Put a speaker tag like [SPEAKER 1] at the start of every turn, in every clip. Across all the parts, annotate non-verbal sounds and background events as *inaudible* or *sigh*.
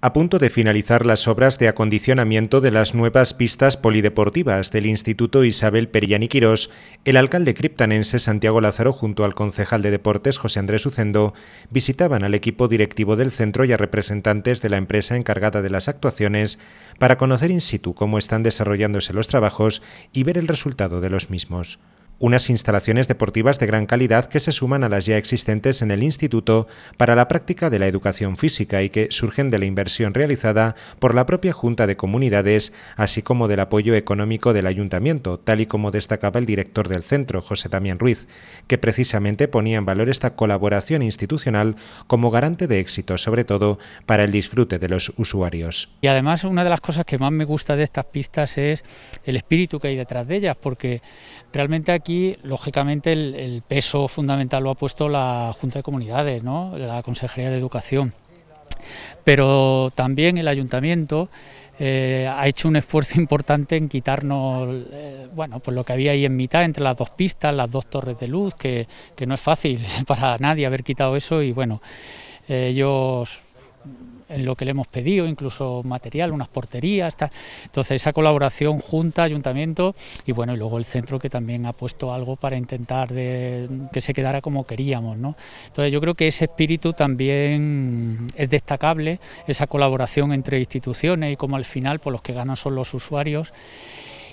[SPEAKER 1] a punto de finalizar las obras de acondicionamiento de las nuevas pistas polideportivas del Instituto Isabel Periani Quirós, el alcalde criptanense Santiago Lázaro junto al concejal de deportes José Andrés Ucendo visitaban al equipo directivo del centro y a representantes de la empresa encargada de las actuaciones para conocer in situ cómo están desarrollándose los trabajos y ver el resultado de los mismos unas instalaciones deportivas de gran calidad que se suman a las ya existentes en el Instituto para la práctica de la educación física y que surgen de la inversión realizada por la propia Junta de Comunidades, así como del apoyo económico del Ayuntamiento, tal y como destacaba el director del centro, José Damián Ruiz, que precisamente ponía en valor esta colaboración institucional como garante de éxito, sobre todo para el disfrute de los usuarios.
[SPEAKER 2] Y además una de las cosas que más me gusta de estas pistas es el espíritu que hay detrás de ellas, porque realmente aquí aquí, lógicamente, el, peso fundamental lo ha puesto la Junta de Comunidades, ¿no? la Consejería de Educación. Pero también el ayuntamiento eh, ha hecho un esfuerzo *laughs* importante en quitarnos eh, bueno, pues lo que había ahí en mitad, entre las dos pistas, las dos torres de luz, que, que no es fácil *laughs* para nadie haber quitado eso y bueno, ellos en lo que le hemos pedido, incluso material, unas porterías. Entonces, esa colaboración junta, ayuntamiento y bueno, y luego el centro que también ha puesto algo para intentar de, que se quedara como queríamos. ¿no? Entonces, yo creo que ese espíritu también es destacable, esa colaboración entre instituciones y como al final por pues, los que ganan son los usuarios.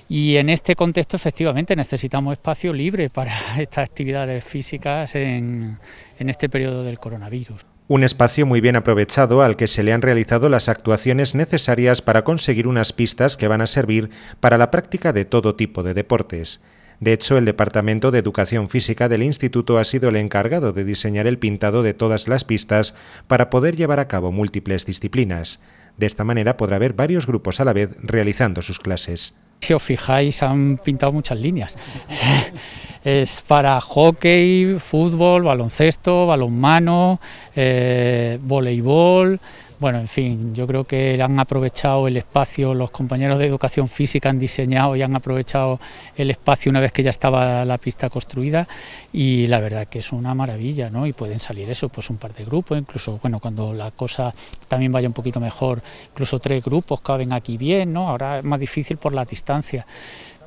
[SPEAKER 2] Y en este contexto, efectivamente, necesitamos espacio libre para *laughs* estas actividades físicas en este periodo del coronavirus.
[SPEAKER 1] Un espacio muy bien aprovechado al que se le han realizado las actuaciones necesarias para conseguir unas pistas que van a servir para la práctica de todo tipo de deportes. De hecho, el Departamento de Educación Física del Instituto ha sido el encargado de diseñar el pintado de todas las pistas para poder llevar a cabo múltiples disciplinas. De esta manera podrá haber varios grupos a la vez realizando sus clases.
[SPEAKER 2] Si os fijáis, han pintado muchas líneas. *laughs* es para hockey, fútbol, baloncesto, balonmano, eh, voleibol. Bueno, en fin, yo creo que han aprovechado el espacio, los compañeros de educación física han diseñado y han aprovechado el espacio una vez que ya estaba la pista construida y la verdad que es una maravilla, ¿no? Y pueden salir eso, pues un par de grupos, incluso, bueno, cuando la cosa también vaya un poquito mejor, incluso tres grupos caben aquí bien, ¿no? Ahora es más difícil por la distancia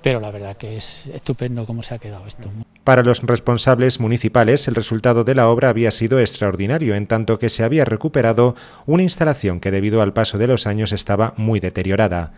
[SPEAKER 2] pero la verdad que es estupendo cómo se ha quedado esto.
[SPEAKER 1] Para los responsables municipales, el resultado de la obra había sido extraordinario, en tanto que se había recuperado una instalación que debido al paso de los años estaba muy deteriorada.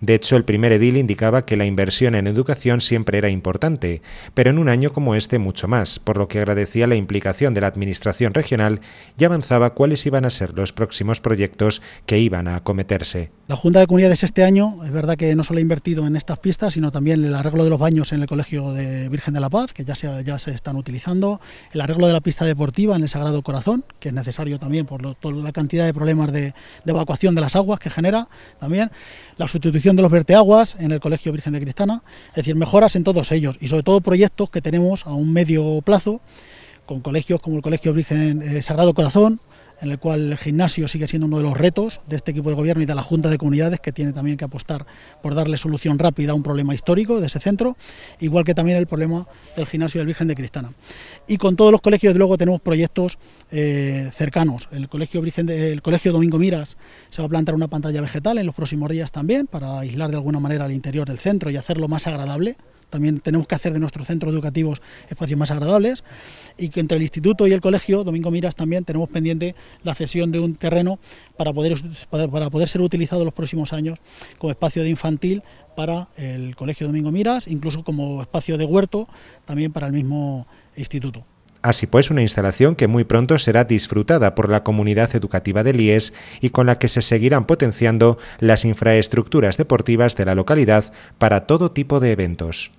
[SPEAKER 1] De hecho, el primer edil indicaba que la inversión en educación siempre era importante, pero en un año como este mucho más, por lo que agradecía la implicación de la Administración regional y avanzaba cuáles iban a ser los próximos proyectos que iban a acometerse.
[SPEAKER 3] La Junta de Comunidades este año es verdad que no solo ha invertido en estas pistas, sino también en el arreglo de los baños en el Colegio de Virgen de la Paz, que ya se, ya se están utilizando, el arreglo de la pista deportiva en el Sagrado Corazón, que es necesario también por la cantidad de problemas de, evacuación de las aguas que genera también, la sustitución de los verteaguas en el Colegio Virgen de Cristana, es decir, mejoras en todos ellos y sobre todo proyectos que tenemos a un medio plazo con colegios como el Colegio Virgen eh, Sagrado Corazón, en el cual el gimnasio sigue siendo uno de los retos de este equipo de gobierno y de la Junta de Comunidades, que tiene también que apostar por darle solución rápida a un problema histórico de ese centro, igual que también el problema del gimnasio del Virgen de Cristana. Y con todos los colegios, luego, tenemos proyectos eh, cercanos. El colegio, el colegio Domingo Miras se va a plantar una pantalla vegetal en los próximos días también, para aislar de alguna manera el interior del centro y hacerlo más agradable también tenemos que hacer de nuestros centros educativos espacios más agradables y que entre el instituto y el colegio, Domingo Miras también tenemos pendiente la cesión de un terreno para poder, para poder ser utilizado los próximos años como espacio de infantil para el colegio Domingo Miras, incluso como espacio de huerto también para el mismo instituto.
[SPEAKER 1] Así pues, una instalación que muy pronto será disfrutada por la comunidad educativa de IES y con la que se seguirán potenciando las infraestructuras deportivas de la localidad para todo tipo de eventos.